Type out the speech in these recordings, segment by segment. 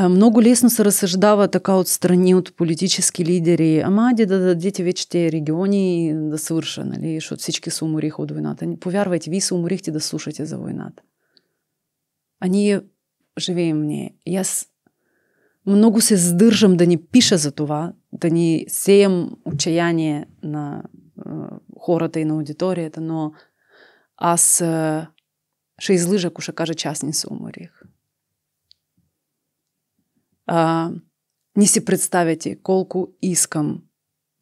много лесно се разсъждава така отстрани от политически лидери. Ама, де да дадете вече тези региони да свърша, нали? Защото всички се умориха от войната. Не повярвайте, вие се уморихте да слушате за войната. А ние живеем в нея. И аз много се сдържам да ни пиша за това, да ни сеям отчаяние на е, хората и на аудиторията, но аз е, ще излъжа, ако ще кажа, че аз не се уморих. А, не си представяте колко искам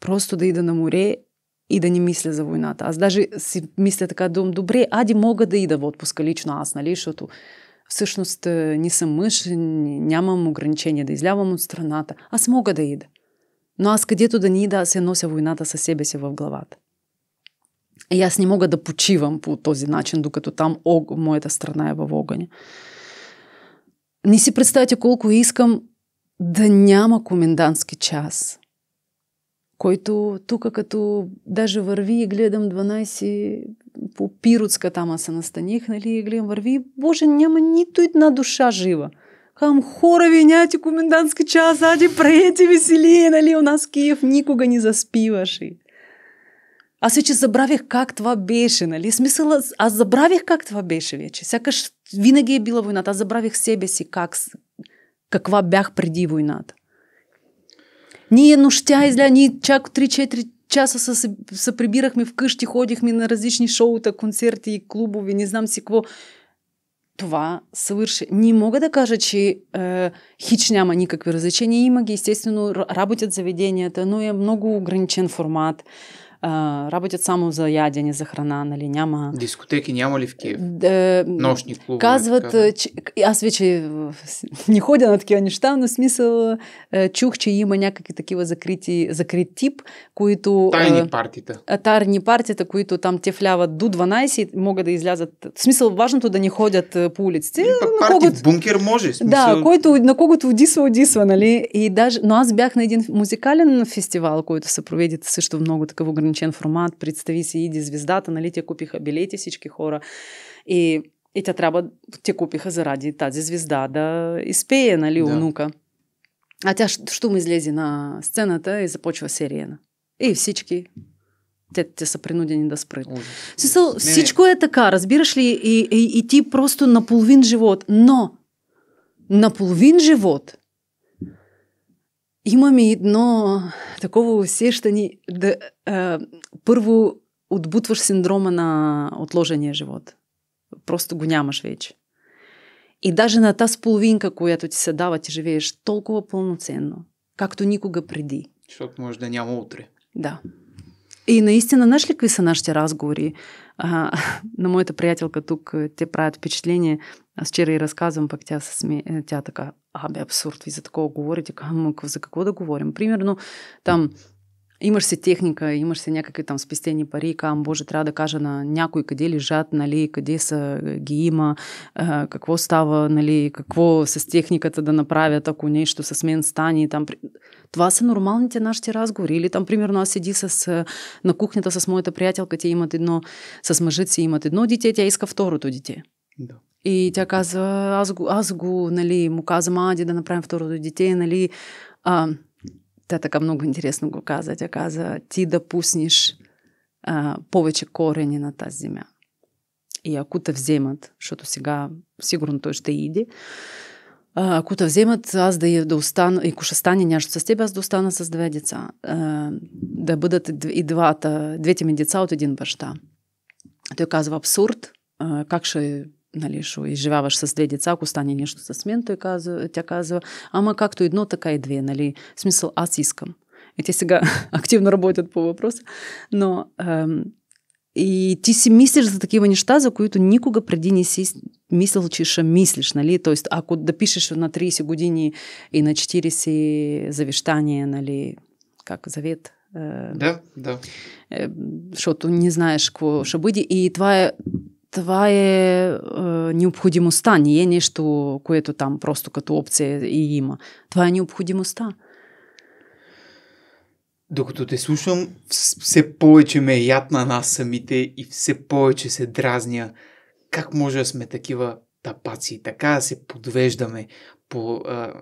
просто да ида на море и да не мисля за войната. Аз даже си мисля така, дум, добре, ади мога да ида в отпуска лично аз, нали, защото всъщност не съм мъж, нямам ограничение да излявам от страната. Аз мога да ида. Но аз където да ни ида, аз я нося войната със себе си в главата. И аз не мога да почивам по този начин, докато там о, моята страна е в огъня. Не си представяте колко искам да няма комендантски час, който тук като даже върви и гледам 12 по пиротска там аз се настаних, нали, и гледам върви, боже, няма нито една душа жива. Кам хора ви, нямате комендантски час, ади, преете веселие, нали, у нас Киев никога не заспиваше. Аз вече забравих как това беше, нали? Смисъл, аз забравих как това беше вече. Сякаш винаги е била войната. Аз забравих себе си как, каква бях преди войната. Ние нощя изля, ние чак 3-4 часа се, се прибирахме вкъщи, ходихме на различни шоута, концерти, и клубове, не знам си какво. Това свърши. Не мога да кажа, че е, хич няма никакви различения. Има ги, естествено, работят заведенията, но е много ограничен формат работят само за ядене, за храна, нали, няма... Дискотеки няма ли в Киев? Да, е, Нощни клубове? Казват, че, аз вече е, не ходя на такива неща, но смисъл е, чух, че има някакви такива закрити, закрит тип, които... Тайни партията. тайни партията, които там те вляват до 12 могат да излязат... В смисъл, важното да не ходят по улиците. На парти когото... в бункер може. Смисъл... Да, който, на когото одисва, одисва, нали? И даже... Но аз бях на един музикален фестивал, който се проведе също много такъв ограничен ограничен формат, представи си, иди звездата, нали, те купиха билети всички хора. И, и те трябва, те купиха заради тази звезда да изпее, нали, да. А тя щом излезе на сцената и започва серия. И всички те, те са принудени да спрат. Смисъл, всичко е така, разбираш ли? И, и, и ти просто наполовин живот. Но наполовин живот имам и едно такова усещане да а, първо отбутваш синдрома на отложения живот. Просто го нямаш вече. И даже на тази половинка, която ти се дава, ти живееш толкова пълноценно, както никога преди. Защото може да няма утре. Да. И наистина, знаеш ли какви са нашите разговори? А, на моята приятелка тук те правят впечатление. Аз вчера и разказвам, пък тя, се сме... тя така, абе абсурд, ви за такова говорите, към, за какво да говорим? Примерно там имаш се техника, имаш се някакви там спестени пари, кам, боже, трябва да кажа на някой къде лежат, нали, къде са, ги има, а, какво става, нали, какво с техниката да направят, ако нещо с мен стане. Там. Това са нормалните нашите разговори. Или там, примерно, аз седи с, на кухнята с моята приятелка, те имат едно, с мъжът си имат едно дете, тя иска второто дете. Да. И тя каза, аз го, аз го нали, му каза, Мади, да направим второто дете, нали. А, тя така много интересно го каза. Тя каза, ти да пуснеш а, повече корени на тази земя. И ако те вземат, защото сега сигурно той ще иде, а, ако те вземат, аз да, да остана, и ако ще стане нещо с теб, аз да остана с две деца. А, да бъдат и двата, двете ми деца от един баща. Той казва, абсурд, а, как ще нали, що изживяваш с две деца, ако стане нещо с мен, той казва, тя казва, ама както едно, така и две, нали, в смисъл аз искам. И те сега активно работят по въпроса, но ам, и ти си мислиш за такива неща, за които никога преди не си мислил, че ще мислиш, нали? Тоест, ако да пишеш на 30 години и на 40 завещание, нали, как завет, э, да, да. Защото э, не знаеш какво ще бъде. И това е това е, е необходимостта, не е нещо, което там просто като опция и има. Това е необходимостта. Докато те слушам, все повече ме е яд на нас самите и все повече се дразня. Как може да сме такива тапаци, така да се подвеждаме по а,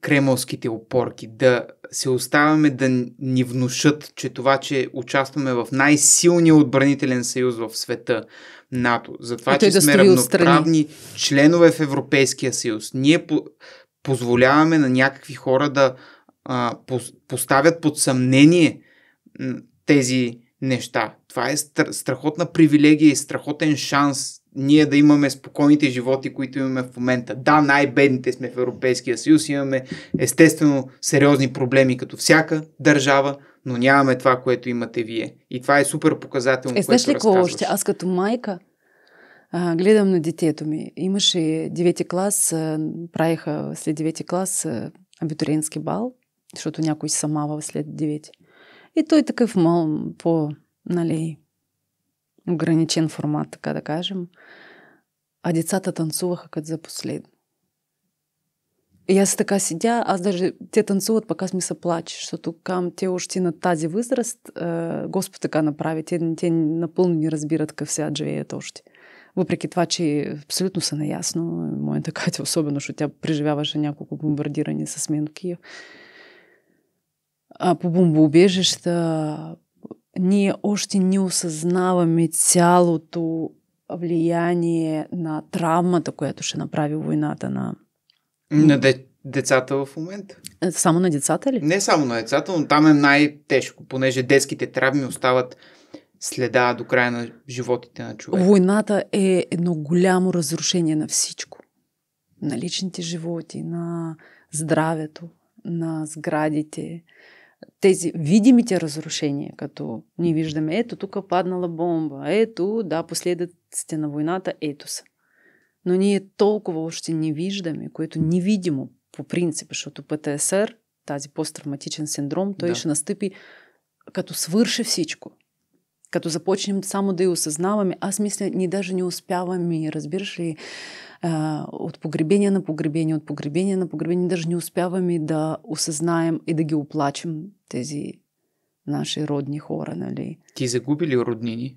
кремовските опорки, да се оставяме да ни внушат, че това, че участваме в най-силния отбранителен съюз в света, НАТО, за това, че да сме равноправни членове в Европейския съюз, ние по- позволяваме на някакви хора да а, по- поставят под съмнение тези неща. Това е страхотна привилегия и страхотен шанс ние да имаме спокойните животи, които имаме в момента. Да, най-бедните сме в Европейския съюз, имаме естествено сериозни проблеми като всяка държава, но нямаме това, което имате вие. И това е супер показателно, е, което ли какво още? Аз като майка а, гледам на детето ми. Имаше 9 клас, а, правиха след 9 ти клас а, абитуриентски бал, защото някой самава след 9. И той такъв мал, по, нали, ограничен формат, така да кажем. А децата танцуваха като за последно. И аз така седя, аз даже те танцуват, пък аз ми се плаче, защото кам те още на тази възраст Господ така направи. Те, те напълно не разбират какъв свят живеят още. Въпреки това, че абсолютно са наясно, моята Катя особено, защото тя преживяваше няколко бомбардирани с мен в Киев а, по бомбоубежища, ние още не осъзнаваме цялото влияние на травмата, която ще направи войната на... На де... децата в момента. Само на децата ли? Не само на децата, но там е най-тежко, понеже детските травми остават следа до края на животите на човека. Войната е едно голямо разрушение на всичко. На личните животи, на здравето, на сградите, тези видимите разрушения, като ние виждаме, ето тук паднала бомба, ето, да, последиците на войната, ето са. Но ние толкова още не виждаме, което невидимо по принцип, защото ПТСР, тази посттравматичен синдром, той да. ще настъпи като свърши всичко. Като започнем само да я осъзнаваме, аз мисля, ние даже не успяваме, разбираш ли, а, от погребение на погребение, от погребение на погребение, даже не успяваме да осъзнаем и да ги оплачем тези наши родни хора, нали? Ти загуби ли роднини?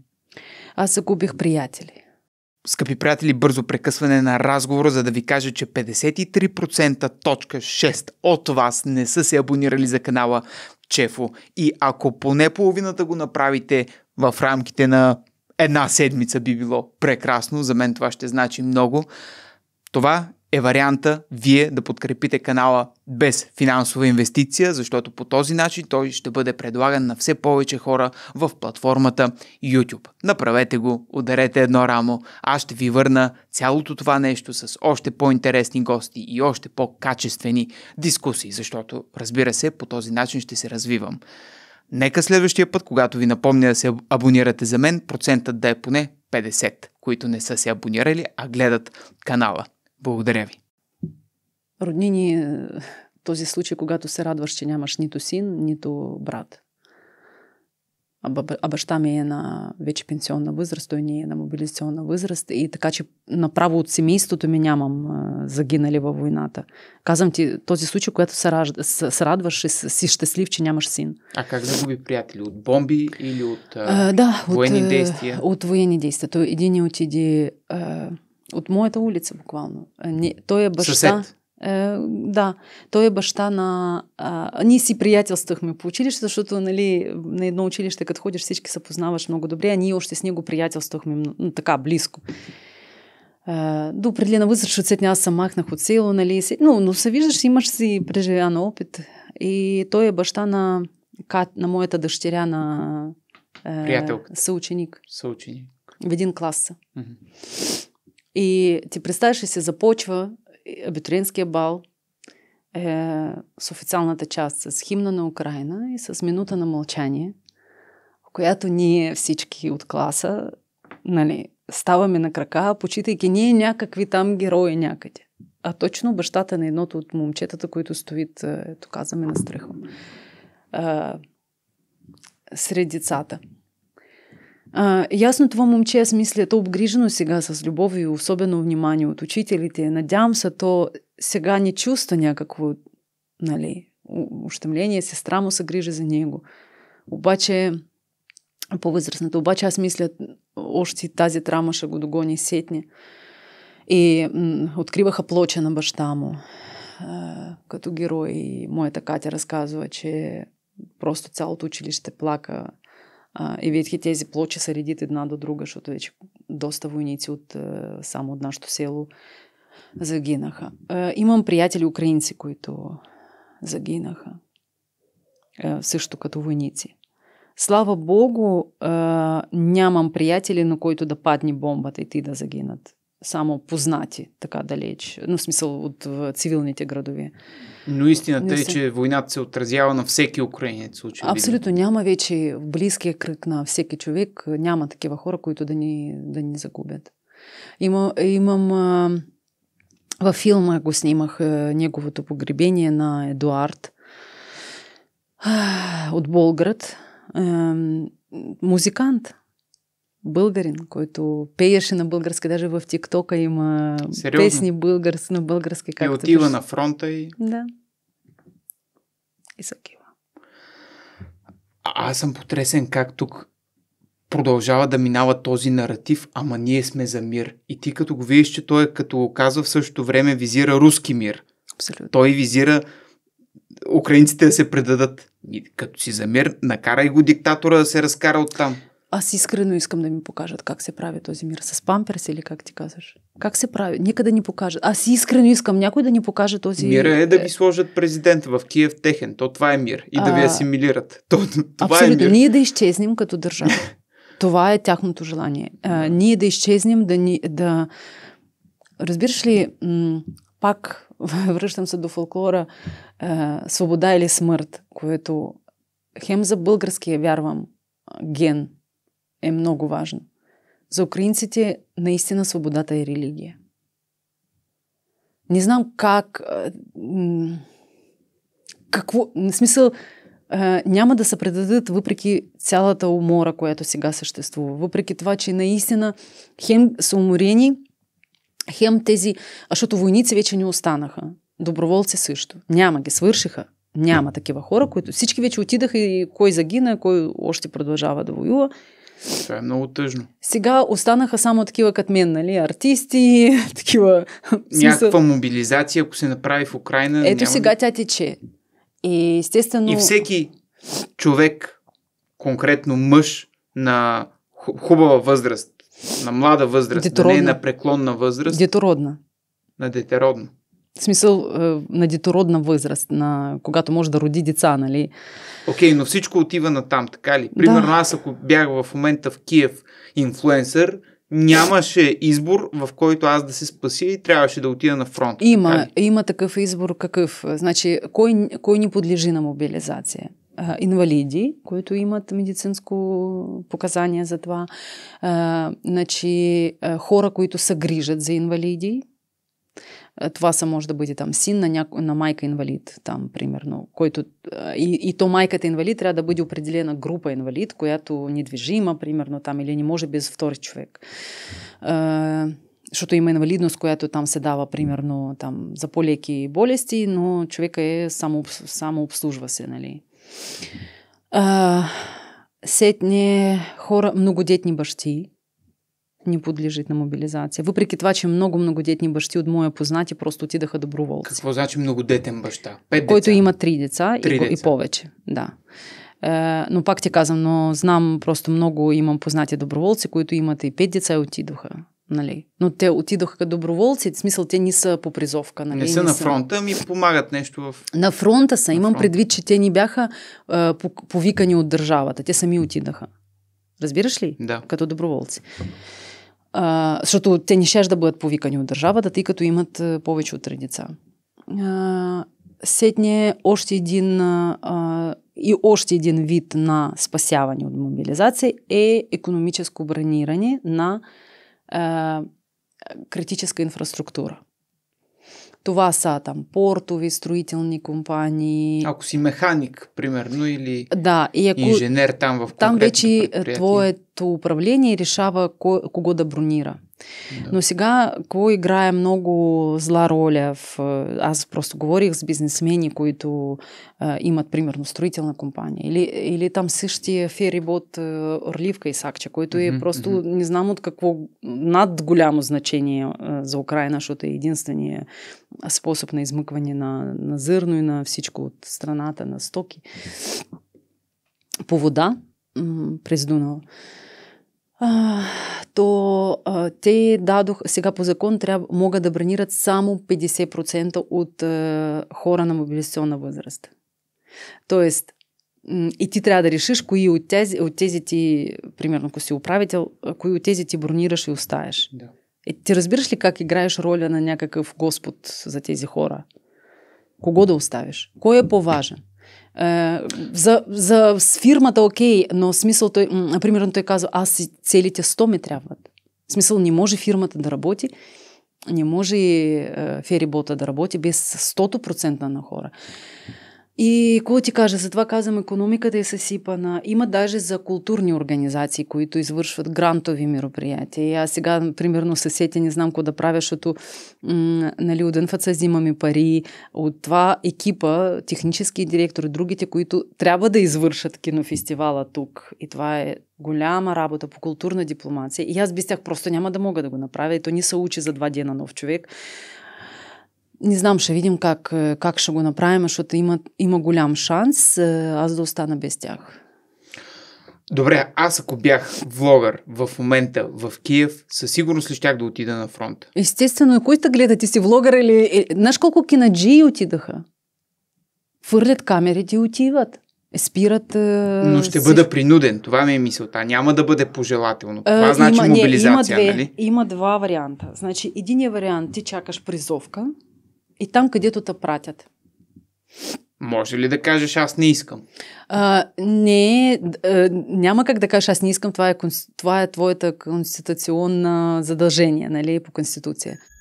Аз загубих приятели. Скъпи приятели, бързо прекъсване на разговора, за да ви кажа, че 53.6 от вас не са се абонирали за канала Чефо. И ако поне половината го направите в рамките на една седмица би било прекрасно. За мен това ще значи много. Това е варианта вие да подкрепите канала без финансова инвестиция, защото по този начин той ще бъде предлаган на все повече хора в платформата YouTube. Направете го, ударете едно рамо, аз ще ви върна цялото това нещо с още по-интересни гости и още по-качествени дискусии, защото разбира се, по този начин ще се развивам. Нека следващия път, когато ви напомня да се абонирате за мен, процентът да е поне 50, които не са се абонирали, а гледат канала. Благодаря ви. Роднини, е, този случай, когато се радваш, че нямаш нито син, нито брат. обаштаме е на вече пенсионна възраст, той не е на мобилизационна възраст и така, че направо от семейството ми мам э, загинали във войната. Казвам ти, този случай, когато се, ражда, се радваш и си щастлив, нямаш син. А как загуби да От бомби или от а, а да, военни от, действия? От военни действия. Той един отиде а, от моята улица буквално. А, не, той е баща... Съсед. Е, да, той е баща на... А, ние си приятелствахме по училище, защото нали, на едно училище, като ходиш, всички се познаваш много добре, а ние още с него приятелствахме така близко. А, е, до определена възраст, защото след аз се махнах от село, нали, но, но се виждаш, имаш си преживян опит. И той е баща на, Кат, на моята дъщеря, на е, Приятелка. съученик. Съученик. В един клас са. Mm-hmm. И ти представяш ли се, започва абитуриентския бал е, с официалната част, с химна на Украина и с минута на мълчание, в която ние всички от класа нали, ставаме на крака, почитайки ние някакви там герои някъде. А точно бащата на едното от момчетата, които стоят, ето казваме на страха, сред децата. А, ясно това момче, аз мисля, е то обгрижено сега с любов и особено внимание от учителите. Надявам се, то сега не чувства някакво нали, ущемление. Сестра му се грижи за него. Обаче, по-възрастната, обаче аз мисля, още тази трама ще го догони сетне. И м- откриваха плоча на баща му а, като герой. И моята Катя разказва, че просто цялото училище плака а, и ветки тези плочи са редит една до друга, защото вече доста войници от само от нашото село загинаха. имам приятели украинци, които загинаха. също като войници. Слава Богу, нямам приятели, на които да падне бомбата и ти да загинат само познати така далеч. но в смисъл от цивилните градове. Но истината е, че войната се отразява на всеки украинец. Очевидно. Абсолютно. Няма вече в близкия кръг на всеки човек. Няма такива хора, които да ни, да ни загубят. Има, имам... А... Във филма го снимах неговото погребение на Едуард от Болград. Музикант българин, който пееше на български, даже в ТикТока има Сериозно? песни българс, на български. Както и отива беше. на фронта и... Да. И са кива. Аз съм потресен как тук продължава да минава този наратив, ама ние сме за мир. И ти като го видиш, че той е, като казва в същото време визира руски мир. Абсолютно. Той визира украинците да се предадат. И като си за мир, накарай го диктатора да се разкара оттам. там. Аз искрено искам да ми покажат как се прави този мир. С памперс или как ти казваш? Как се прави? Нека да ни покажат. Аз искрено искам някой да ни покаже този мир. Мира е да ви е. сложат президент в Киев техен. То това е мир. И да ви асимилират. То, това е абсолютно. Е мир. Ние да изчезнем като държава. това е тяхното желание. А, ние да изчезнем, да ни... Да... Разбираш ли, м- пак връщам се до фолклора а, свобода или смърт, което хем за българския, вярвам, ген – е много важно. За украинците наистина свободата е религия. Не знам как. Какво. В смисъл, няма да се предадат въпреки цялата умора, която сега съществува. Въпреки това, че наистина хем са уморени, хем тези. А защото войници вече не останаха. Доброволци също. Няма ги, свършиха. Няма такива хора, които всички вече отидаха и кой загина, кой още продължава да воюва. Това е много тъжно. Сега останаха само такива като мен, нали? Артисти, такива... Някаква мобилизация, ако се направи в Украина... Ето няма... сега тя тече. И естествено... И всеки човек, конкретно мъж на хубава възраст, на млада възраст, детородна. да не е на преклонна възраст... Детородна. На детеродна. В смисъл е, на детородна възраст, на когато може да роди деца, нали? Окей, okay, но всичко отива на там, така ли? Примерно да. аз ако бях в момента в Киев инфлуенсър, нямаше избор, в който аз да се спася и трябваше да отида на фронт. Има, така има такъв избор какъв. Значи, кой, кой ни подлежи на мобилизация? инвалиди, които имат медицинско показание за това, значи, хора, които се грижат за инвалиди, е, това са може да бъде там син на, няко... на майка-инвалид, там примерно, който е, и, и то майката-инвалид трябва да бъде определена група-инвалид, която недвижима, примерно там, или не може без втори човек. А, е, защото има инвалидност, която там се дава, примерно, там, за по-леки болести, но човека е само, само обслужва се, нали. А, сетне хора, многодетни бащи, не подлежит на мобилизация. Въпреки това, че много многодетни бащи от моя познати просто отидаха доброволци. Какво значи многодетен баща? Пет Който деца. има три деца, три и, деца. и повече. Да. Е, но пак ти казвам, но знам просто много, имам познати доброволци, които имат и пет деца и отидоха. Нали? Но те отидоха като доброволци, в смисъл те не са по призовка. Нали? Не са не на фронта, са... ми помагат нещо в... На фронта са, на имам фронта. предвид, че те ни бяха е, повикани от държавата, те сами отидаха. Разбираш ли? Да. Като доброволци. А, защото те не ще да бъдат повикани от държавата, тъй като имат повече от три деца. А, сетне е още един а, и още един вид на спасяване от мобилизация е економическо брониране на а, критическа инфраструктура. Това са там портови, строителни компании. Ако си механик, примерно, или да, и ако... инженер там в Там вече е, твоето управление решава кого да бронира. Да. Но сега кой играе много зла роля в. Аз просто говорих с бизнесмени, които а, имат, примерно, строителна компания. Или, или там същия ферибот Орливка и Сакча, който е mm-hmm, просто mm-hmm. не знам от какво над голямо значение а, за Украина, защото е единствения способ на измъкване на, на зърно и на всичко от страната, на стоки. По вода през Дунава то а, те дадох, сега по закон трябва, могат да бронират само 50% от а, хора на мобилизационна възраст. Тоест, и ти трябва да решиш кои от тези, от тези ти, примерно, ако си управител, кои от тези ти бронираш и оставяш. Да. Е, ти разбираш ли как играеш роля на някакъв Господ за тези хора? Кого да оставиш? Кой е по-важен? Э, за, за сфирмата окей, но смисъл той, примерно той казва, аз целите 100 ми трябват. Смисъл не може фирмата да работи, не може э, ферибота да работи без 100% на хора. И какво ти кажа, затова казвам, економиката е съсипана. Има даже за културни организации, които извършват грантови мероприятия. И аз сега, примерно, съсети не знам какво да правя, защото м- нали, от НФЦ взимаме пари, от това екипа, технически директор и другите, които трябва да извършат кинофестивала тук. И това е голяма работа по културна дипломация. И аз без тях просто няма да мога да го направя. И то ни се учи за два дена нов човек не знам, ще видим как, е, как ще го направим, защото има, има голям шанс е, аз да остана без тях. Добре, аз ако бях влогър в момента в Киев, със сигурност ли щях да отида на фронт? Естествено, и които гледат? Ти си влогър или... Е, знаеш колко кинаджии отидаха? Фърлят камерите и отиват. Спират. Но ще бъда принуден. Това ми е мисълта. Няма да бъде пожелателно. Това а, значи има, мобилизация, не, има две, нали? Има два варианта. Значи, единият вариант, ти чакаш призовка, и там, където те пратят. Може ли да кажеш аз не искам? А, не, а, няма как да кажеш аз не искам, това е, това е твоята конституционна задължение, нали, по конституция.